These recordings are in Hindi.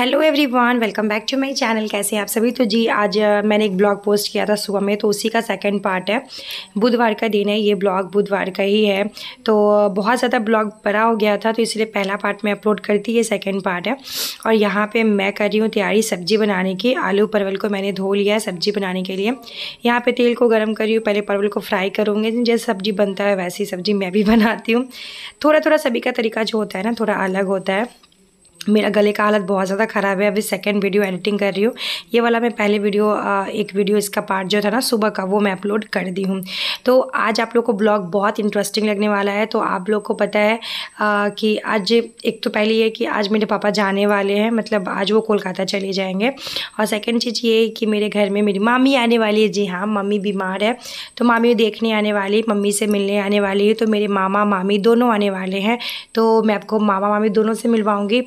hello everyone welcome back to my channel कैसे हैं आप सभी तो जी आज मैंने एक ब्लॉग पोस्ट किया था सुबह में तो उसी का सेकंड पार्ट है बुधवार का दिन है ये ब्लॉग बुधवार का ही है तो बहुत ज़्यादा ब्लॉग बड़ा हो गया था तो इसलिए पहला पार्ट मैं अपलोड करती ये सेकंड पार्ट है और यहाँ पे मैं कर रही हूँ तैयारी सब्जी बनाने की आलू परवल को मैंने धो लिया है सब्जी बनाने के लिए यहाँ पर तेल को गर्म कर रही हूँ पहले परवल को फ्राई करूँगी जैसे सब्जी बनता है वैसी सब्जी मैं भी बनाती हूँ थोड़ा थोड़ा सभी का तरीका जो होता है ना थोड़ा अलग होता है मेरा गले का हालत बहुत ज़्यादा ख़राब है अभी सेकंड वीडियो एडिटिंग कर रही हूँ ये वाला मैं पहले वीडियो एक वीडियो इसका पार्ट जो था ना सुबह का वो मैं अपलोड कर दी हूँ तो आज आप लोग को ब्लॉग बहुत इंटरेस्टिंग लगने वाला है तो आप लोग को पता है आ, कि आज एक तो पहले ये कि आज मेरे पापा जाने वाले हैं मतलब आज वो कोलकाता चले जाएँगे और सेकेंड चीज़ ये कि मेरे घर में मेरी मामी आने वाली है जी हाँ मम्मी बीमार है तो मामी देखने आने वाली मम्मी से मिलने आने वाली है तो मेरे मामा मामी दोनों आने वाले हैं तो मैं आपको मामा मामी दोनों से मिलवाऊँगी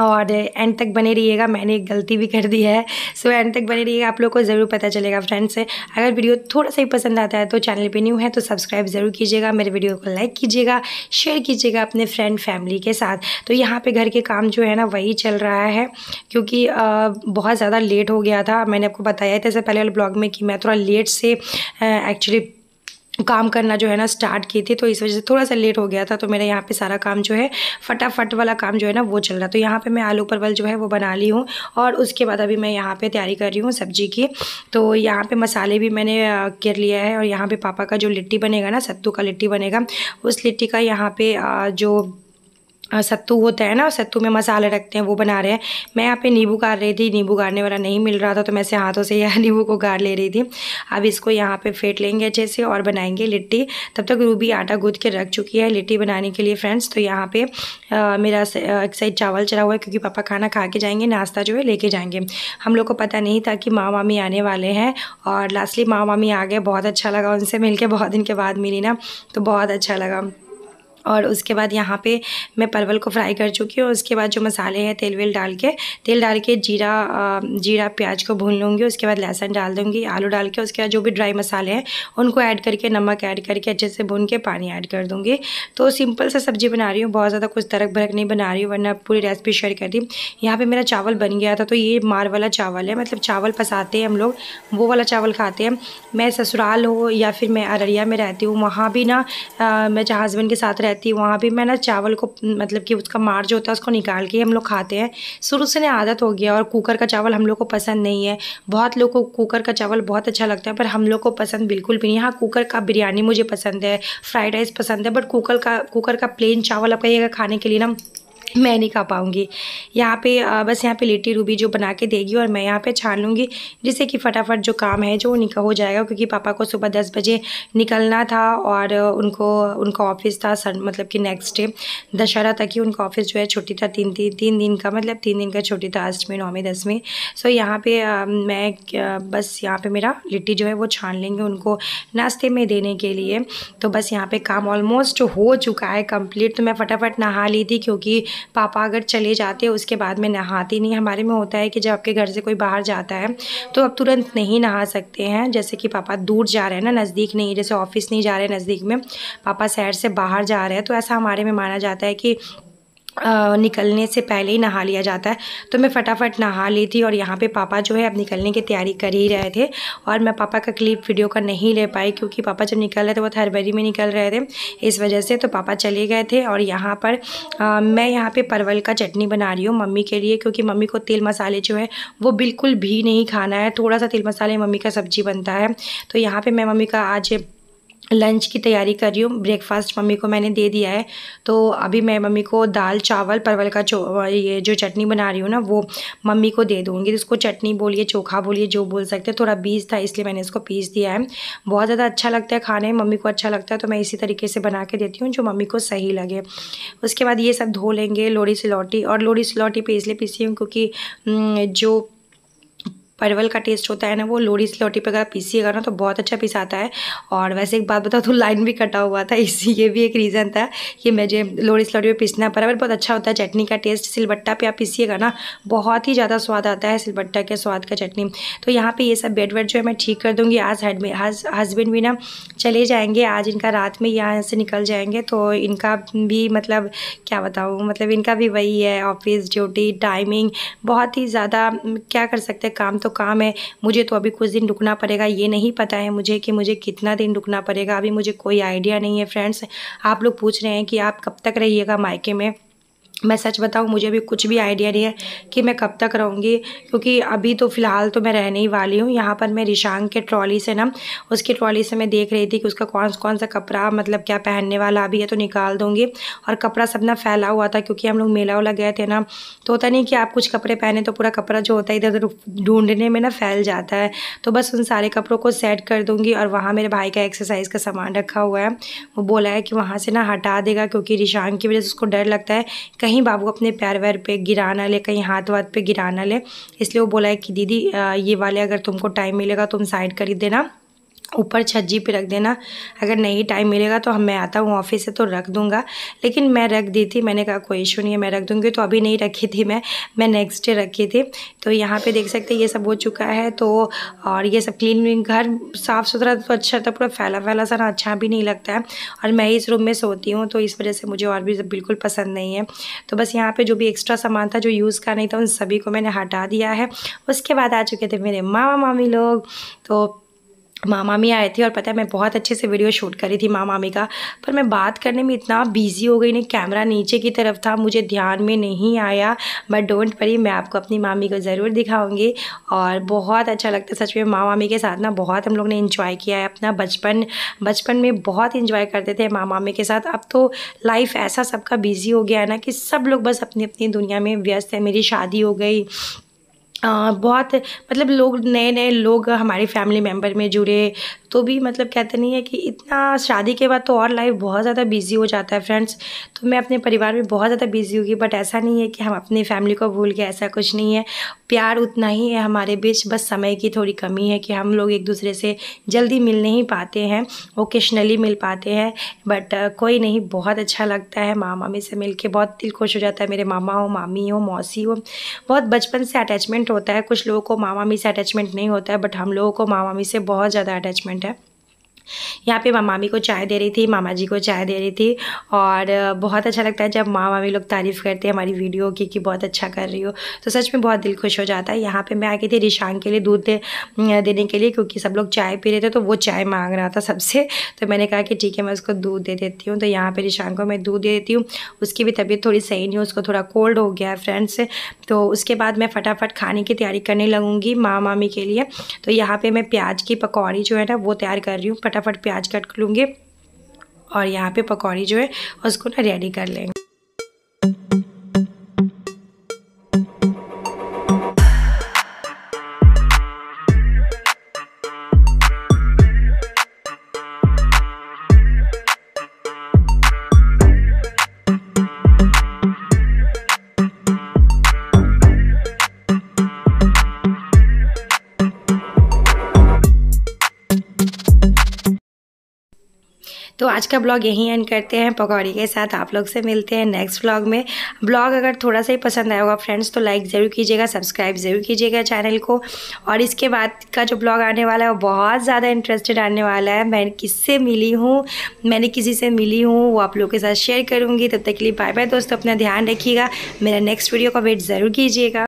और एंड तक बने रहिएगा मैंने एक गलती भी कर दी है सो एंड तक बने रहिएगा आप लोग को ज़रूर पता चलेगा फ्रेंड्स अगर वीडियो थोड़ा सा ही पसंद आता है तो चैनल पे न्यू है तो सब्सक्राइब ज़रूर कीजिएगा मेरे वीडियो को लाइक कीजिएगा शेयर कीजिएगा अपने फ्रेंड फैमिली के साथ तो यहाँ पर घर के काम जो है ना वही चल रहा है क्योंकि बहुत ज़्यादा लेट हो गया था मैंने आपको बताया था इससे पहले वाले ब्लॉग में कि मैं थोड़ा लेट से एक्चुअली काम करना जो है ना स्टार्ट की थी तो इस वजह से थोड़ा सा लेट हो गया था तो मेरा यहाँ पे सारा काम जो है फटाफट वाला काम जो है ना वो चल रहा तो यहाँ पे मैं आलू परवल जो है वो बना ली हूँ और उसके बाद अभी मैं यहाँ पे तैयारी कर रही हूँ सब्जी की तो यहाँ पे मसाले भी मैंने कर लिया है और यहाँ पर पापा का जो लिट्टी बनेगा ना सत्तू का लिट्टी बनेगा उस लिट्टी का यहाँ पे जो सत्तू होता है ना सत्तू में मसाले रखते हैं वो बना रहे हैं मैं यहाँ पे नींबू गार रही थी नींबू गारने वाला नहीं मिल रहा था तो मैं से हाथों से यह नींबू को गार ले रही थी अब इसको यहाँ पे फेंट लेंगे अच्छे से और बनाएंगे लिट्टी तब तक रूबी आटा गूँथ के रख चुकी है लिट्टी बनाने के लिए फ्रेंड्स तो यहाँ पर मेरा एक साइड चावल चढ़ा हुआ है क्योंकि पापा खाना खा के जाएंगे नाश्ता जो है लेके जाएंगे हम लोग को पता नहीं था कि माँ मामी आने वाले हैं और लास्टली माँ मामी आ गए बहुत अच्छा लगा उनसे मिल बहुत दिन के बाद मिली ना तो बहुत अच्छा लगा और उसके बाद यहाँ पे मैं परवल को फ्राई कर चुकी हूँ उसके बाद जो मसाले हैं तेल वेल डाल के तेल डाल के जीरा जीरा प्याज को भून लूँगी उसके बाद लहसुन डाल दूँगी आलू डाल के उसके बाद जो भी ड्राई मसाले हैं उनको ऐड करके नमक ऐड करके अच्छे से भून के पानी ऐड कर दूँगी तो सिंपल सा सब्ज़ी बना रही हूँ बहुत ज़्यादा कुछ तरक भरक नहीं बना रही हूँ वरना पूरी रेसिपी शेयर कर दी यहाँ पर मेरा चावल बन गया था तो ये मार वाला चावल है मतलब चावल फंसाते हैं हम लोग वो वाला चावल खाते हैं मैं ससुराल हो या फिर मैं अररिया में रहती हूँ वहाँ भी ना मैं हस्बैंड के साथ रहती है वहाँ भी मैं ना चावल को मतलब कि उसका मार जो होता है उसको निकाल के हम लोग खाते हैं शुरू से ना आदत हो गया और कुकर का चावल हम लोग को पसंद नहीं है बहुत लोग को कुकर का चावल बहुत अच्छा लगता है पर हम लोग को पसंद बिल्कुल भी नहीं हाँ कुकर का बिरयानी मुझे पसंद है फ्राइड राइस पसंद है बट कुकर का कुकर का प्लेन चावल आप कहिएगा खाने के लिए ना मैं नहीं खा पाऊँगी यहाँ पे बस यहाँ पे लिट्टी रूबी जो बना के देगी और मैं यहाँ पे छान लूँगी जिससे कि फटाफट जो काम है जो निकल हो जाएगा क्योंकि पापा को सुबह दस बजे निकलना था और उनको उनका ऑफिस था सन मतलब कि नेक्स्ट डे दशहरा तक ही उनका ऑफिस जो है छुट्टी था तीन तीन तीन दिन का मतलब तीन दिन का छुट्टी था अष्टमी नौवीं दसवीं सो यहाँ पर मैं बस यहाँ पर मेरा लिट्टी जो है वो छान लेंगे उनको नाश्ते में देने के लिए तो बस यहाँ पर काम ऑलमोस्ट हो चुका है कम्प्लीट तो मैं फटाफट नहा ली थी क्योंकि पापा अगर चले जाते उसके बाद में नहाती नहीं हमारे में होता है कि जब आपके घर से कोई बाहर जाता है तो आप तुरंत नहीं नहा सकते हैं जैसे कि पापा दूर जा रहे हैं ना नज़दीक नहीं जैसे ऑफिस नहीं जा रहे नज़दीक में पापा शहर से बाहर जा रहे हैं तो ऐसा हमारे में माना जाता है कि निकलने से पहले ही नहा लिया जाता है तो मैं फटाफट नहा ली थी और यहाँ पे पापा जो है अब निकलने की तैयारी कर ही रहे थे और मैं पापा का क्लिप वीडियो का नहीं ले पाई क्योंकि पापा जब निकल रहे थे वो थरबरी तो में निकल रहे थे इस वजह से तो पापा चले गए थे और यहाँ पर आ, मैं यहाँ पर परवल का चटनी बना रही हूँ मम्मी के लिए क्योंकि मम्मी को तेल मसाले जो है वो बिल्कुल भी नहीं खाना है थोड़ा सा तेल मसाले मम्मी का सब्जी बनता है तो यहाँ पर मैं मम्मी का आज लंच की तैयारी कर रही हूँ ब्रेकफास्ट मम्मी को मैंने दे दिया है तो अभी मैं मम्मी को दाल चावल परवल का चो ये जो चटनी बना रही हूँ ना वो मम्मी को दे दूँगी तो चटनी बोलिए चोखा बोलिए जो बोल सकते हैं थोड़ा बीज था इसलिए मैंने इसको पीस दिया है बहुत ज़्यादा अच्छा लगता है खाने में मम्मी को अच्छा लगता है तो मैं इसी तरीके से बना के देती हूँ जो मम्मी को सही लगे उसके बाद ये सब धो लेंगे लोड़ी सिलौटी और लोड़ी सिलौटी पे इसलिए पीसी हूँ क्योंकि जो परवल का टेस्ट होता है ना वो लोड़ी सिलौटी पर अगर पीसीएगा ना तो बहुत अच्छा पीस आता है और वैसे एक बात बताओ तो लाइन भी कटा हुआ था इसी ये भी एक रीज़न था कि मुझे लोड़ी लोटी पर पीसना परवल बहुत अच्छा होता है चटनी का टेस्ट सिलबट्टा पे आप पीसीएगा ना बहुत ही ज़्यादा स्वाद आता है सिलबट्टा के स्वाद का चटनी तो यहाँ पर ये सब बेड वेड जो है मैं ठीक कर दूँगी आज हस्बैंड भी ना चले जाएँगे आज इनका रात में यहाँ से निकल जाएंगे तो इनका भी मतलब क्या बताऊँ मतलब इनका भी वही है ऑफिस ड्यूटी टाइमिंग बहुत ही ज़्यादा क्या कर सकते हैं काम तो काम है मुझे तो अभी कुछ दिन रुकना पड़ेगा ये नहीं पता है मुझे कि मुझे कितना दिन रुकना पड़ेगा अभी मुझे कोई आइडिया नहीं है फ्रेंड्स आप लोग पूछ रहे हैं कि आप कब तक रहिएगा मायके में मैं सच बताऊँ मुझे अभी कुछ भी आइडिया नहीं है कि मैं कब तक रहूँगी क्योंकि अभी तो फ़िलहाल तो मैं रहने ही वाली हूँ यहाँ पर मैं रिशांग के ट्रॉली से ना उसकी ट्रॉली से मैं देख रही थी कि उसका कौन कौन सा कपड़ा मतलब क्या पहनने वाला अभी है तो निकाल दूँगी और कपड़ा सब ना फैला हुआ था क्योंकि हम लोग मेला वाला गए थे ना तो होता नहीं कि आप कुछ कपड़े पहने तो पूरा कपड़ा जो होता है इधर उधर ढूंढने में ना फैल जाता है तो बस उन सारे कपड़ों को सेट कर दूँगी और वहाँ मेरे भाई का एक्सरसाइज का सामान रखा हुआ है वो बोला है कि वहाँ से ना हटा देगा क्योंकि रिशांग की वजह से उसको डर लगता है कहीं बाबू अपने पैर वैर पे गिरा ना ले कहीं हाथ वाथ पे गिरा ना ले इसलिए वो बोला है कि दीदी ये वाले अगर तुमको टाइम मिलेगा तो तुम साइड कर ही देना ऊपर छज्जी पे रख देना अगर नहीं टाइम मिलेगा तो हम मैं आता हूँ ऑफिस से तो रख दूँगा लेकिन मैं रख दी थी मैंने कहा कोई इशू नहीं है मैं रख दूँगी तो अभी नहीं रखी थी मैं मैं नेक्स्ट डे रखी थी तो यहाँ पे देख सकते हैं ये सब हो चुका है तो और ये सब क्लीन घर साफ़ सुथरा तो अच्छा था पूरा फैला फैला सा अच्छा भी नहीं लगता है और मैं इस रूम में सोती हूँ तो इस वजह से मुझे और भी बिल्कुल पसंद नहीं है तो बस यहाँ पर जो भी एक्स्ट्रा सामान था जो यूज़ का नहीं था उन सभी को मैंने हटा दिया है उसके बाद आ चुके थे मेरे मामा मामी लोग तो माँ मामी आए थे और पता है मैं बहुत अच्छे से वीडियो शूट करी थी माँ मामी का पर मैं बात करने में इतना बिजी हो गई नहीं कैमरा नीचे की तरफ था मुझे ध्यान में नहीं आया बट डोंट परी मैं आपको अपनी मामी को ज़रूर दिखाऊंगी और बहुत अच्छा लगता है सच में माँ मामी के साथ ना बहुत हम लोग ने इन्जॉय किया है अपना बचपन बचपन में बहुत इन्जॉय करते थे माँ मामी के साथ अब तो लाइफ ऐसा सबका बिज़ी हो गया है ना कि सब लोग बस अपनी अपनी दुनिया में व्यस्त है मेरी शादी हो गई बहुत मतलब लोग नए नए लोग हमारी फैमिली मेम्बर में जुड़े तो भी मतलब कहते नहीं है कि इतना शादी के बाद तो और लाइफ बहुत ज़्यादा बिज़ी हो जाता है फ्रेंड्स तो मैं अपने परिवार में बहुत ज़्यादा बिज़ी होगी बट ऐसा नहीं है कि हम अपनी फैमिली को भूल गए ऐसा कुछ नहीं है प्यार उतना ही है हमारे बीच बस समय की थोड़ी कमी है कि हम लोग एक दूसरे से जल्दी मिल नहीं पाते हैं ओकेशनली मिल पाते हैं बट कोई नहीं बहुत अच्छा लगता है मामा मामी से मिल के बहुत दिल खुश हो जाता है मेरे मामा हो मामी हो मौसी हो बहुत बचपन से अटैचमेंट अटैचमेंट होता है कुछ लोगों को मामा मी से अटैचमेंट नहीं होता है बट हम लोगों को मामा मी से बहुत ज़्यादा अटैचमेंट है यहाँ पे मामी को चाय दे रही थी मामा जी को चाय दे रही थी और बहुत अच्छा लगता है जब माँ मामी लोग तारीफ़ करते हैं हमारी वीडियो की कि बहुत अच्छा कर रही हो तो सच में बहुत दिल खुश हो जाता है यहाँ पर मैं आ गई थी रिशांग के लिए दूध दे, देने के लिए क्योंकि सब लोग चाय पी रहे थे तो वो चाय मांग रहा था सबसे तो मैंने कहा कि ठीक है मैं उसको दूध दे देती हूँ तो यहाँ पर रिशांग को मैं दूध दे देती हूँ उसकी भी तबीयत थोड़ी सही नहीं उसको थोड़ा कोल्ड हो गया है फ्रेंड्स तो उसके बाद मैं फटाफट खाने की तैयारी करने लगूँगी माँ मामी के लिए तो यहाँ पर मैं प्याज की पकौड़ी जो है ना वो तैयार कर रही हूँ फटाफट प्याज कट लूँगी और यहाँ पे पकौड़ी जो है उसको ना रेडी कर लेंगे तो आज का ब्लॉग यहीं एंड करते हैं पकौड़ी के साथ आप लोग से मिलते हैं नेक्स्ट ब्लॉग में ब्लॉग अगर थोड़ा सा ही पसंद आया होगा फ्रेंड्स तो लाइक ज़रूर कीजिएगा सब्सक्राइब ज़रूर कीजिएगा चैनल को और इसके बाद का जो ब्लॉग आने वाला है वो बहुत ज़्यादा इंटरेस्टेड आने वाला है मैं किससे मिली हूँ मैंने किसी से मिली हूँ वो आप लोगों के साथ शेयर करूँगी तब तक के लिए बाय बाय दोस्तों अपना ध्यान रखिएगा मेरा नेक्स्ट वीडियो का वेट ज़रूर कीजिएगा